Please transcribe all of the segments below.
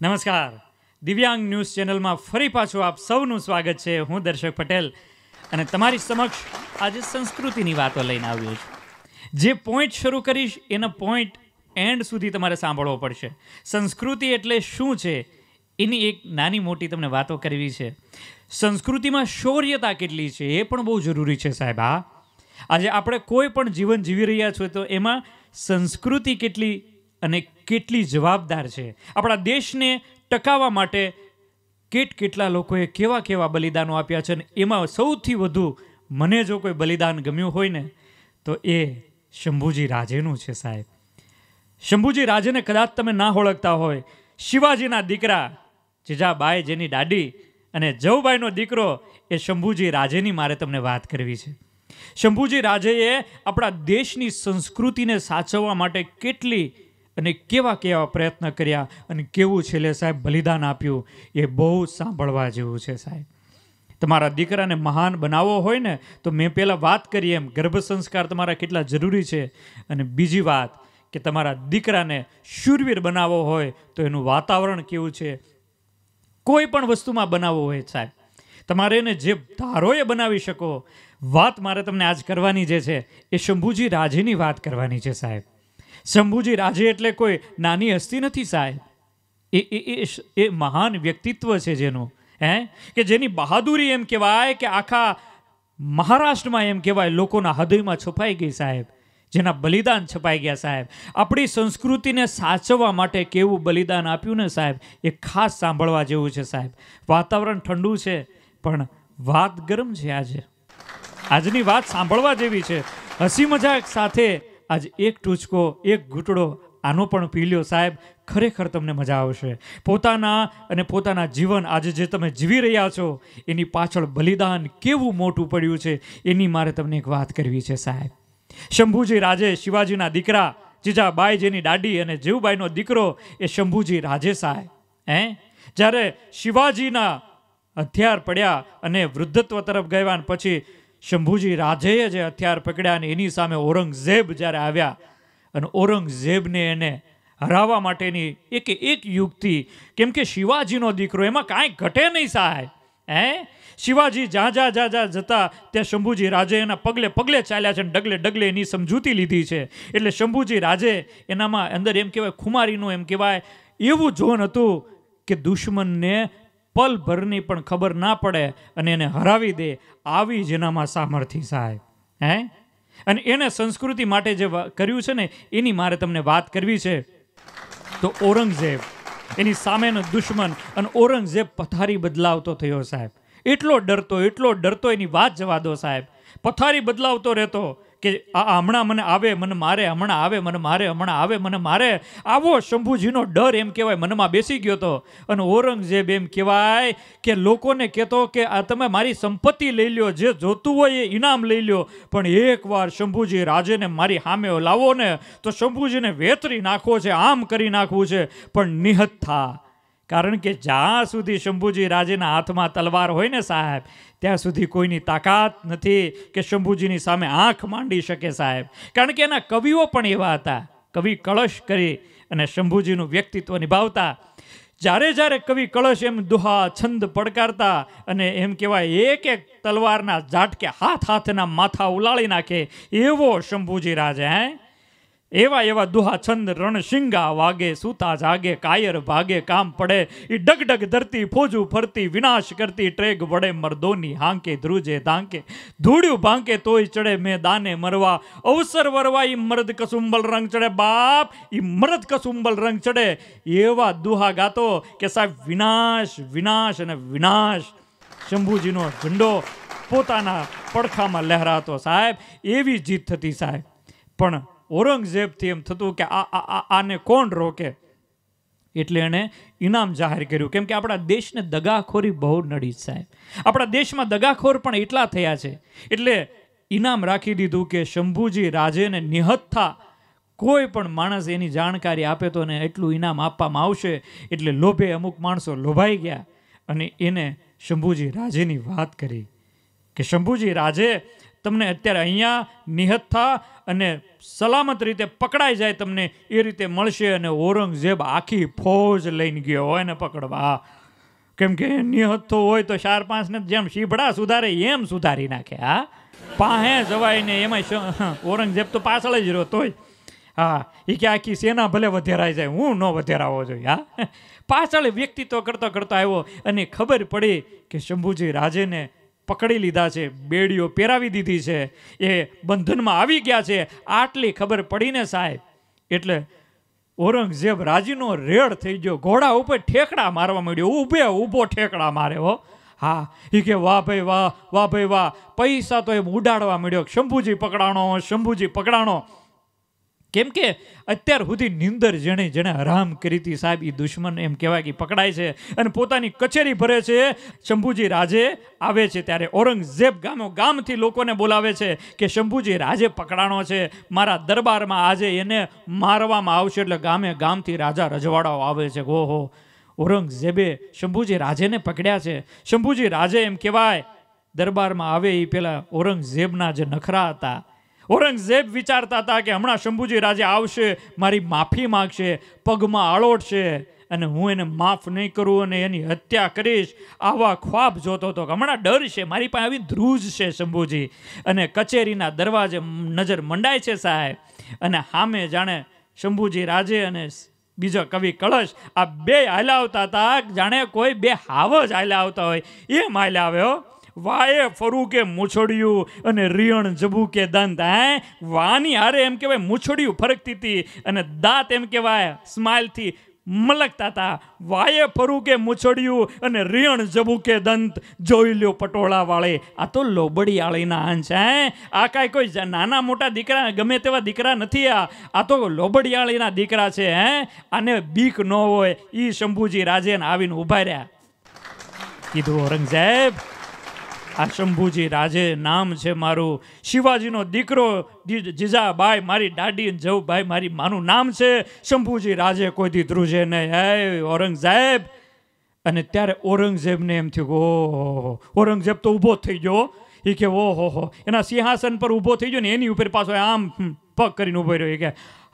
નમસ્કાર દિવ્યાંગ ન્યૂઝ ચેનલમાં ફરી પાછું આપ સૌનું સ્વાગત છે હું દર્શક પટેલ અને તમારી સમક્ષ આજે સંસ્કૃતિની વાતો લઈને આવ્યો છું જે પોઈન્ટ શરૂ કરીશ એનો પોઈન્ટ એન્ડ સુધી તમારે સાંભળવો પડશે સંસ્કૃતિ એટલે શું છે એની એક નાની મોટી તમને વાતો કરવી છે સંસ્કૃતિમાં શૌર્યતા કેટલી છે એ પણ બહુ જરૂરી છે સાહેબ આજે આપણે કોઈ પણ જીવન જીવી રહ્યા છો તો એમાં સંસ્કૃતિ કેટલી અને કેટલી જવાબદાર છે આપણા દેશને ટકાવવા માટે કેટ કેટલા લોકોએ કેવા કેવા બલિદાનો આપ્યા છે અને એમાં સૌથી વધુ મને જો કોઈ બલિદાન ગમ્યું હોય ને તો એ શંભુજી રાજેનું છે સાહેબ શંભુજી રાજેને કદાચ તમે ના ઓળખતા હોય શિવાજીના દીકરા જીજાબાઈ જેની દાદી અને જવબાઈનો દીકરો એ શંભુજી રાજેની મારે તમને વાત કરવી છે શંભુજી રાજેએ આપણા દેશની સંસ્કૃતિને સાચવવા માટે કેટલી અને કેવા કેવા પ્રયત્ન કર્યા અને કેવું છેલ્લે સાહેબ બલિદાન આપ્યું એ બહુ સાંભળવા જેવું છે સાહેબ તમારા દીકરાને મહાન બનાવવો હોય ને તો મેં પહેલાં વાત કરી એમ ગર્ભ સંસ્કાર તમારા કેટલા જરૂરી છે અને બીજી વાત કે તમારા દીકરાને શૂરવીર બનાવવો હોય તો એનું વાતાવરણ કેવું છે કોઈ પણ વસ્તુમાં બનાવવો હોય સાહેબ તમારે એને જે ધારો એ બનાવી શકો વાત મારે તમને આજ કરવાની જે છે એ શંભુજી રાજેની વાત કરવાની છે સાહેબ શંભુજી રાજે એટલે કોઈ નાની હસ્તી નથી સાહેબ એ એ એ એ મહાન વ્યક્તિત્વ છે જેનું હે કે જેની બહાદુરી એમ કહેવાય કે આખા મહારાષ્ટ્રમાં એમ કહેવાય લોકોના હૃદયમાં છુપાઈ ગઈ સાહેબ જેના બલિદાન છપાઈ ગયા સાહેબ આપણી સંસ્કૃતિને સાચવવા માટે કેવું બલિદાન આપ્યું ને સાહેબ એ ખાસ સાંભળવા જેવું છે સાહેબ વાતાવરણ ઠંડુ છે પણ વાત ગરમ છે આજે આજની વાત સાંભળવા જેવી છે હસી મજાક સાથે આજ એક ટૂચકો એક ઘૂંટડો આનો પણ પી લ્યો સાહેબ ખરેખર તમને મજા આવશે પોતાના અને પોતાના જીવન આજે જે તમે જીવી રહ્યા છો એની પાછળ બલિદાન કેવું મોટું પડ્યું છે એની મારે તમને એક વાત કરવી છે સાહેબ શંભુજી રાજે શિવાજીના દીકરા જીજાબાઈ જેની દાદી અને જીવબાઈનો દીકરો એ શંભુજી રાજે સાહેબ હે જ્યારે શિવાજીના હથિયાર પડ્યા અને વૃદ્ધત્વ તરફ ગયા પછી શંભુજી રાજેએ જે હથિયાર પકડ્યા અને એની સામે ઔરંગઝેબ જ્યારે આવ્યા અને ઔરંગઝેબને એને હરાવવા માટેની એક એક યુક્તિ કેમ કે શિવાજીનો દીકરો એમાં કાંઈ ઘટે નહીં સાહેબ હે શિવાજી જ્યાં જ્યાં જ્યાં જ્યાં જતા ત્યાં શંભુજી રાજે એના પગલે પગલે ચાલ્યા છે અને ડગલે ડગલે એની સમજૂતી લીધી છે એટલે શંભુજી રાજે એનામાં અંદર એમ કહેવાય ખુમારીનું એમ કહેવાય એવું જોન હતું કે દુશ્મનને પલભરની પણ ખબર ના પડે અને એને હરાવી દે આવી જેનામાં સામર્થ્ય સાહેબ હે અને એને સંસ્કૃતિ માટે જે કર્યું છે ને એની મારે તમને વાત કરવી છે તો ઔરંગઝેબ એની સામેનો દુશ્મન અને ઔરંગઝેબ પથારી બદલાવતો થયો સાહેબ એટલો ડરતો એટલો ડરતો એની વાત જવા દો સાહેબ પથારી બદલાવતો રહેતો કે આ હમણાં મને આવે મને મારે હમણાં આવે મને મારે હમણાં આવે મને મારે આવો શંભુજીનો ડર એમ કહેવાય મનમાં બેસી ગયો હતો અને ઔરંગઝેબ એમ કહેવાય કે લોકોને કહેતો કે આ તમે મારી સંપત્તિ લઈ લ્યો જે જોતું હોય એ ઇનામ લઈ લ્યો પણ એકવાર શંભુજી રાજેને મારી સામે લાવો ને તો શંભુજીને વેતરી નાખવો છે આમ કરી નાખવું છે પણ નિહત થા કારણ કે જ્યાં સુધી શંભુજી રાજેના હાથમાં તલવાર હોય ને સાહેબ ત્યાં સુધી કોઈની તાકાત નથી કે શંભુજીની સામે આંખ માંડી શકે સાહેબ કારણ કે એના કવિઓ પણ એવા હતા કવિ કળશ કરી અને શંભુજીનું વ્યક્તિત્વ નિભાવતા જ્યારે જ્યારે કવિ કળશ એમ દુહા છંદ પડકારતા અને એમ કહેવાય એક એક તલવારના ઝાટકે હાથ હાથના માથા ઉલાળી નાખે એવો શંભુજી રાજા હે એવા એવા દુહા છંદ રણશિંગા વાગે સૂતા જાગે કાયર ભાગે કામ પડે એ ડગડગ ધરતી ફોજું ફરતી વિનાશ કરતી ટ્રેગ વડે મર્દોની હાંકે ધ્રુજે ધાંકે ધૂળ્યું ભાંકે તોય ચડે મેં દાને મરવા અવસર વરવા એ મરદ કસુંબલ રંગ ચડે બાપ એ મરદ કસુંબલ રંગ ચડે એવા દુહા ગાતો કે સાહેબ વિનાશ વિનાશ અને વિનાશ શંભુજીનો ઝંડો પોતાના પડખામાં લહેરાતો સાહેબ એવી જીત થતી સાહેબ પણ ઔરંગઝેબથી એમ થતું કે આ આને કોણ રોકે એટલે એણે ઇનામ જાહેર કર્યું કેમ કે આપણા દેશને દગાખોરી બહુ નડી સાહેબ આપણા દેશમાં દગાખોર પણ એટલા થયા છે એટલે ઇનામ રાખી દીધું કે શંભુજી રાજેને નિહત્થા કોઈ પણ માણસ એની જાણકારી આપે તો એને એટલું ઇનામ આપવામાં આવશે એટલે લોભે અમુક માણસો લોભાઈ ગયા અને એને શંભુજી રાજેની વાત કરી કે શંભુજી રાજે તમને અત્યારે અહીંયા નિહત અને સલામત રીતે પકડાઈ જાય તમને એ રીતે મળશે અને ઔરંગઝેબ આખી ફોજ લઈને ગયો હોય ને પકડવા કેમ કે નિહત હોય તો ચાર પાંચને જેમ શીભડા સુધારે એમ સુધારી નાખે હા પાહે જવાય ને એમાં ઔરંગઝેબ તો પાછળ જ રહેતો હોય હા એ કે આખી સેના ભલે વધેરાઈ જાય હું ન વધેરાવો જોઈએ હા પાછળ વ્યક્તિત્વ કરતો કરતો આવ્યો અને ખબર પડી કે શંભુજી રાજેને પકડી લીધા છે બેડીઓ પહેરાવી દીધી છે એ બંધનમાં આવી ગયા છે આટલી ખબર પડીને સાહેબ એટલે ઔરંગઝેબ રાજીનો રેડ થઈ ગયો ઘોડા ઉપર ઠેકડા મારવા માંડ્યો ઊભે ઊભો ઠેકડા મારે હો હા એ કે વાહ ભાઈ વાહ વાહ ભાઈ વાહ પૈસા તો એમ ઉડાડવા મળ્યો શંભુજી પકડાણો શંભુજી પકડાણો કેમ કે અત્યાર સુધી નિંદર જેણે જેણે હરામ કરી હતી સાહેબ એ દુશ્મન એમ કહેવાય કે પકડાય છે અને પોતાની કચેરી ભરે છે શંભુજી રાજે આવે છે ત્યારે ઔરંગઝેબ ગામો ગામથી લોકોને બોલાવે છે કે શંભુજી રાજે પકડાણો છે મારા દરબારમાં આજે એને મારવામાં આવશે એટલે ગામે ગામથી રાજા રજવાડાઓ આવે છે ગો હો ઔરંગઝેબે શંભુજી રાજેને પકડ્યા છે શંભુજી રાજે એમ કહેવાય દરબારમાં આવે એ પહેલાં ઔરંગઝેબના જે નખરા હતા ઔરંગઝેબ વિચારતા હતા કે હમણાં શંભુજી રાજા આવશે મારી માફી માગશે પગમાં આળોટશે અને હું એને માફ નહીં કરું અને એની હત્યા કરીશ આવા ખ્વાબ જોતો હતો હમણાં ડર છે મારી પાસે આવી ધ્રુજ છે શંભુજી અને કચેરીના દરવાજે નજર મંડાય છે સાહેબ અને હામે જાણે શંભુજી રાજે અને બીજો કવિ કળશ આ બે હાલ્યા આવતા હતા જાણે કોઈ બે હાવ જ હાલ્યા આવતા હોય એમ હાલ્યા આવ્યો વાએ ફરુકે મૂછોડ્યું અને રિયણ જબુકે દંત હે વાની હારે એમ કહેવાય મૂછોડ્યું ફરકતી હતી અને દાંત એમ કહેવાય સ્માઇલથી મલકતા હતા વાયે ફરુકે મૂછોડ્યું અને રિયણ જબુકે દંત જોઈ લ્યો પટોળા વાળે આ તો લોબડી આળીના અંશ હે આ કાંઈ કોઈ નાના મોટા દીકરા ગમે તેવા દીકરા નથી આ આ તો લોબડી આળીના દીકરા છે હે આને બીક ન હોય એ શંભુજી રાજેને આવીને ઉભા રહ્યા કીધું ઔરંગઝેબ આ શંભુજી રાજે નામ છે મારું શિવાજીનો દીકરો જીજાબાઈ મારી દાદી જવભાઈ મારી માનું નામ છે શંભુજી રાજે કોઈથી ધ્રુજે નહીં હે ઔરંગઝેબ અને ત્યારે ઔરંગઝેબને એમ થયું ઓહો ઔરંગઝેબ તો ઊભો થઈ ગયો એ કે ઓહો હો એના સિંહાસન પર ઊભો થઈ ગયો ને એની ઉપર પાછો આમ પગ કરીને ઊભો રહ્યો એ કે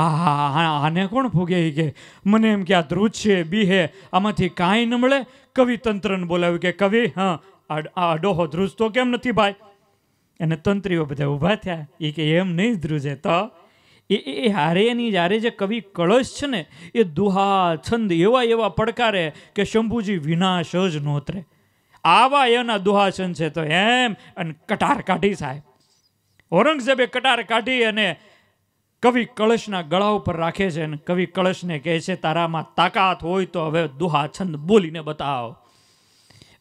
હા હા હા આને કોણ ભોગે એ કે મને એમ કે આ ધ્રુજ છે બી હે આમાંથી કાંઈ ન મળે કવિ તંત્રને બોલાવ્યું કે કવિ હા આ અડોહો ધ્રુજતો કેમ નથી ભાઈ અને તંત્રીઓ બધા ઊભા થયા એ કે એમ નહીં ધ્રુજે તો એ એ હારે એની જ્યારે જે કવિ કળશ છે ને એ દુહા છંદ એવા એવા પડકારે કે શંભુજી વિનાશ જ નોતરે આવા એના દુહા છંદ છે તો એમ અને કટાર કાઢી સાહેબ ઔરંગઝેબે કટાર કાઢી અને કવિ કળશના ગળા ઉપર રાખે છે અને કવિ કળશને કહે છે તારામાં તાકાત હોય તો હવે દુહા છંદ બોલીને બતાવો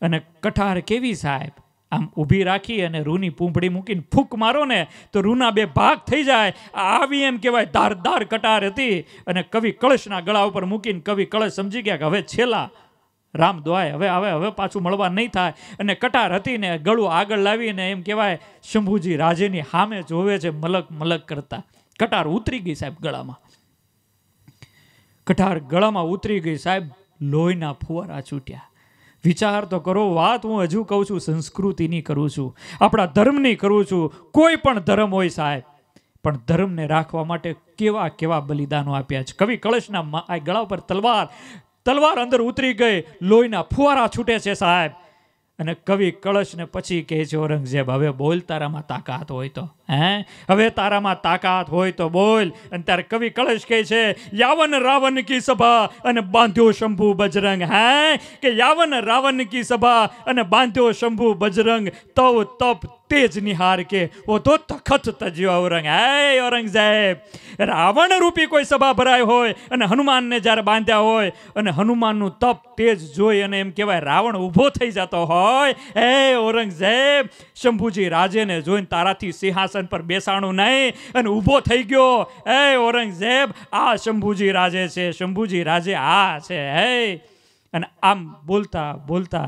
અને કઠાર કેવી સાહેબ આમ ઊભી રાખી અને રૂની પૂંપડી મૂકીને ફૂંક મારો ને તો રૂના બે ભાગ થઈ જાય આવી એમ કહેવાય ધારદાર કટાર હતી અને કવિ કળશના ગળા ઉપર મૂકીને કવિ કળશ સમજી ગયા કે હવે છેલ્લા રામ દ્વાય હવે હવે હવે પાછું મળવા નહીં થાય અને કટાર હતી ને ગળું આગળ લાવીને એમ કહેવાય શંભુજી રાજેની હામે જોવે છે મલક મલક કરતા કટાર ઉતરી ગઈ સાહેબ ગળામાં કટાર ગળામાં ઉતરી ગઈ સાહેબ લોહીના ફુવારા છૂટ્યા વિચાર તો કરો વાત હું હજુ કહું છું સંસ્કૃતિની કરું છું આપણા ધર્મની કરું છું કોઈ પણ ધર્મ હોય સાહેબ પણ ધર્મને રાખવા માટે કેવા કેવા બલિદાનો આપ્યા છે કવિ કળશના ગળા ઉપર તલવાર તલવાર અંદર ઉતરી ગઈ લોહીના ફુવારા છૂટે છે સાહેબ અને કવિ કળશને પછી કહે છે ઔરંગઝેબ હવે બોલ તારામાં તાકાત હોય તો હે હવે તારામાં તાકાત હોય તો બોલ અને ત્યારે કવિ કળશ કહે છે યાવન રાવણ કી સભા અને બાંધ્યો શંભુ બજરંગ હે કે યાવન રાવણ કી સભા અને બાંધ્યો શંભુ બજરંગ તવ તપ તેજ નિહાર કે ઓ તો તખત તજ્યો ઔરંગ હે ઔરંગઝેબ રાવણ રૂપી કોઈ સભા ભરાય હોય અને હનુમાનને જ્યારે બાંધ્યા હોય અને હનુમાનનું તપ તેજ જોઈ અને એમ કહેવાય રાવણ ઊભો થઈ જતો હોય હે ઔરંગઝેબ શંભુજી રાજેને જોઈને તારાથી સિંહાસન પર બેસાણું નહીં અને ઊભો થઈ ગયો હે ઔરંગઝેબ આ શંભુજી રાજે છે શંભુજી રાજે આ છે હે અને આમ બોલતા બોલતા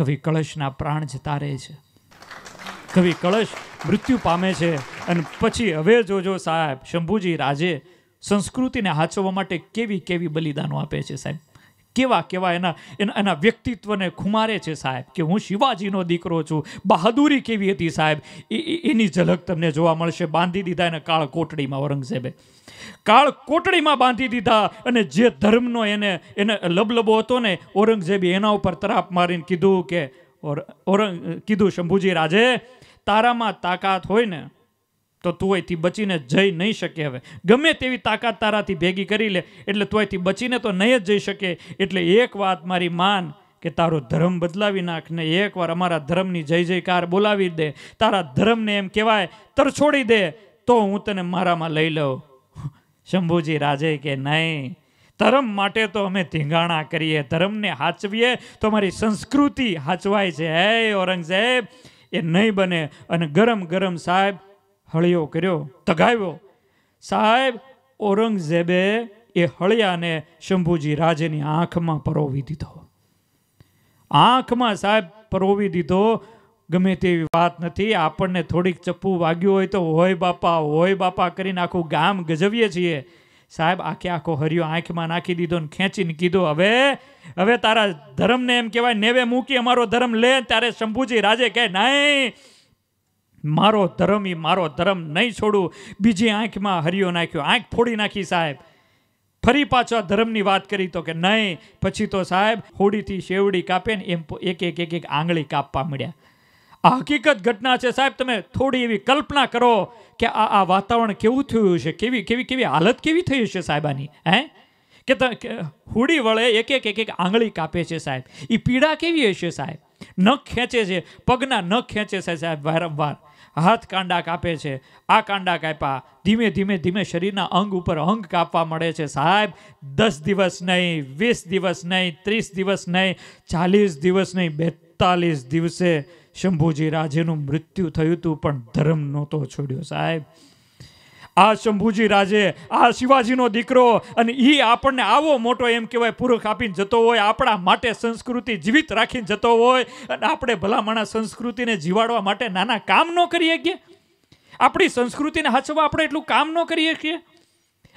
કવિ કળશના પ્રાણ જ તારે છે કવિ કળશ મૃત્યુ પામે છે અને પછી હવે જોજો સાહેબ શંભુજી રાજે સંસ્કૃતિને હાચવવા માટે કેવી કેવી બલિદાનો આપે છે સાહેબ કેવા કેવા એના એના વ્યક્તિત્વને ખુમારે છે સાહેબ કે હું શિવાજીનો દીકરો છું બહાદુરી કેવી હતી સાહેબ એની ઝલક તમને જોવા મળશે બાંધી દીધા એને કાળ કોટડીમાં ઔરંગઝેબે કાળ કોટડીમાં બાંધી દીધા અને જે ધર્મનો એને એને લબલબો હતો ને ઔરંગઝેબે એના ઉપર તરાપ મારીને કીધું કે ઔરંગ કીધું શંભુજી રાજે તારામાં તાકાત હોય ને તો તું અહીંથી બચીને જઈ નહીં શકે હવે ગમે તેવી તાકાત તારાથી ભેગી કરી લે એટલે તું અહીંથી બચીને તો નહીં જ જઈ શકે એટલે એક વાત મારી માન કે તારો ધર્મ બદલાવી નાખ ને એકવાર અમારા ધર્મની જય જયકાર બોલાવી દે તારા ધર્મને એમ કહેવાય તર છોડી દે તો હું તને મારામાં લઈ લઉં શંભુજી રાજે કે નહીં ધર્મ માટે તો અમે ધીંગાણા કરીએ ધર્મને હાચવીએ તો અમારી સંસ્કૃતિ હાચવાય છે હે ઔરંગઝેબ એ નહીં બને અને ગરમ ગરમ સાહેબ હળિયો કર્યો તગાવ્યો સાહેબ ઔરંગઝેબે એ હળિયાને શંભુજી રાજેની આંખમાં પરોવી દીધો આંખમાં સાહેબ પરોવી દીધો ગમે તેવી વાત નથી આપણને થોડીક ચપ્પુ વાગ્યું હોય તો હોય બાપા હોય બાપા કરીને આખું ગામ ગજવીએ છીએ સાહેબ આખે આખો હરિયો આંખમાં નાખી દીધો ને ખેંચીને કીધું હવે હવે તારા ધર્મને એમ કહેવાય નેવે મૂકી અમારો ધર્મ લે ત્યારે શંભુજી રાજે કહે નહીં મારો ધર્મ એ મારો ધર્મ નહીં છોડું બીજી આંખમાં હરિયો નાખ્યો આંખ ફોડી નાખી સાહેબ ફરી પાછો ધર્મની વાત કરી તો કે નહીં પછી તો સાહેબ હોડીથી શેવડી કાપે ને એમ એક એક એક એક આંગળી કાપવા મળ્યા આ હકીકત ઘટના છે સાહેબ તમે થોડી એવી કલ્પના કરો કે આ આ વાતાવરણ કેવું થયું છે કેવી કેવી કેવી હાલત કેવી થઈ છે સાહેબાની હે કે હુડી વળે એક એક એક એક આંગળી કાપે છે સાહેબ એ પીડા કેવી હશે સાહેબ નખ ખેંચે છે પગના નખ ખેંચે છે સાહેબ વારંવાર હાથ કાંડા કાપે છે આ કાંડા કાપ્યા ધીમે ધીમે ધીમે શરીરના અંગ ઉપર અંગ કાપવા મળે છે સાહેબ દસ દિવસ નહીં વીસ દિવસ નહીં ત્રીસ દિવસ નહીં ચાલીસ દિવસ નહીં બેતાલીસ દિવસે શંભુજી રાજેનું મૃત્યુ થયું હતું પણ ધર્મ નહોતો છોડ્યો સાહેબ આ શંભુજી રાજે આ શિવાજીનો દીકરો અને એ આપણને આવો મોટો એમ કહેવાય પુરુખ આપીને જતો હોય આપણા માટે સંસ્કૃતિ જીવિત રાખીને જતો હોય અને આપણે ભલામણા સંસ્કૃતિને જીવાડવા માટે નાના કામ ન કરી શકીએ આપણી સંસ્કૃતિને હાચવા આપણે એટલું કામ ન કરીએ છીએ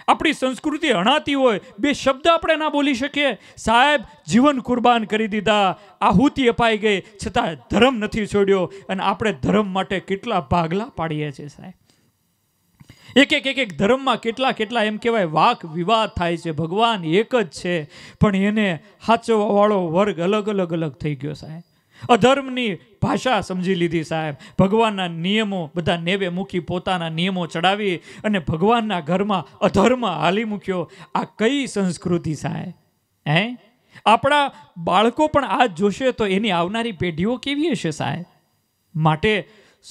આપણી સંસ્કૃતિ હણાતી હોય બે શબ્દ આપણે ના બોલી શકીએ સાહેબ જીવન કુરબાન કરી દીધા આહુતિ અપાઈ ગઈ છતાં ધર્મ નથી છોડ્યો અને આપણે ધર્મ માટે કેટલા ભાગલા પાડીએ છીએ સાહેબ એક એક એક એક ધર્મમાં કેટલા કેટલા એમ કહેવાય વાક વિવાદ થાય છે ભગવાન એક જ છે પણ એને સાચવવાવાળો વર્ગ અલગ અલગ અલગ થઈ ગયો સાહેબ અધર્મની ભાષા સમજી લીધી સાહેબ ભગવાનના નિયમો બધા નેવે મૂકી પોતાના નિયમો ચડાવી અને ભગવાનના ઘરમાં અધર્મ હાલી મૂક્યો આ કઈ સંસ્કૃતિ સાહેબ હે આપણા બાળકો પણ આ જોશે તો એની આવનારી પેઢીઓ કેવી હશે સાહેબ માટે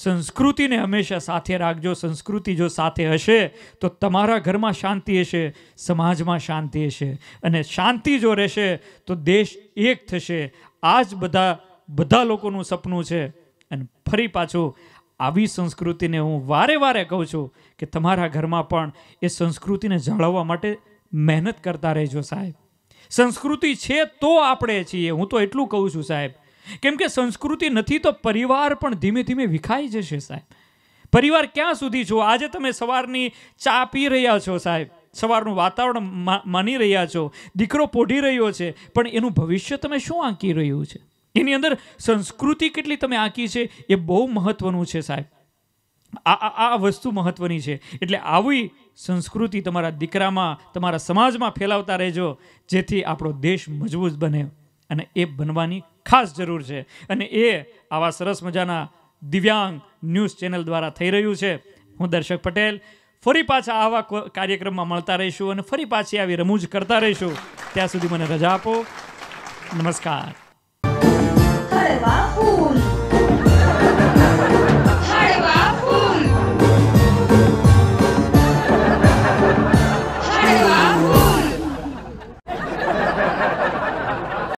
સંસ્કૃતિને હંમેશા સાથે રાખજો સંસ્કૃતિ જો સાથે હશે તો તમારા ઘરમાં શાંતિ હશે સમાજમાં શાંતિ હશે અને શાંતિ જો રહેશે તો દેશ એક થશે આ જ બધા બધા લોકોનું સપનું છે અને ફરી પાછું આવી સંસ્કૃતિને હું વારે વારે કહું છું કે તમારા ઘરમાં પણ એ સંસ્કૃતિને જાળવવા માટે મહેનત કરતા રહેજો સાહેબ સંસ્કૃતિ છે તો આપણે છીએ હું તો એટલું કહું છું સાહેબ કેમ કે સંસ્કૃતિ નથી તો પરિવાર પણ ધીમે ધીમે વિખાઈ જશે સાહેબ પરિવાર ક્યાં સુધી છો આજે તમે સવારની ચા પી રહ્યા છો સાહેબ સવારનું વાતાવરણ માની રહ્યા છો દીકરો પોઢી રહ્યો છે પણ એનું ભવિષ્ય તમે શું આંકી રહ્યું છે એની અંદર સંસ્કૃતિ કેટલી તમે આંકી છે એ બહુ મહત્વનું છે સાહેબ આ આ વસ્તુ મહત્વની છે એટલે આવી સંસ્કૃતિ તમારા દીકરામાં તમારા સમાજમાં ફેલાવતા રહેજો જેથી આપણો દેશ મજબૂત બને અને એ બનવાની ખાસ જરૂર છે અને એ આવા સરસ મજાના દિવ્યાંગ ન્યૂઝ ચેનલ દ્વારા થઈ રહ્યું છે હું દર્શક પટેલ ફરી પાછા આવા કાર્યક્રમમાં મળતા રહીશું અને ફરી પાછી આવી રમૂજ કરતા રહીશું ત્યાં સુધી મને રજા આપો નમસ્કાર lá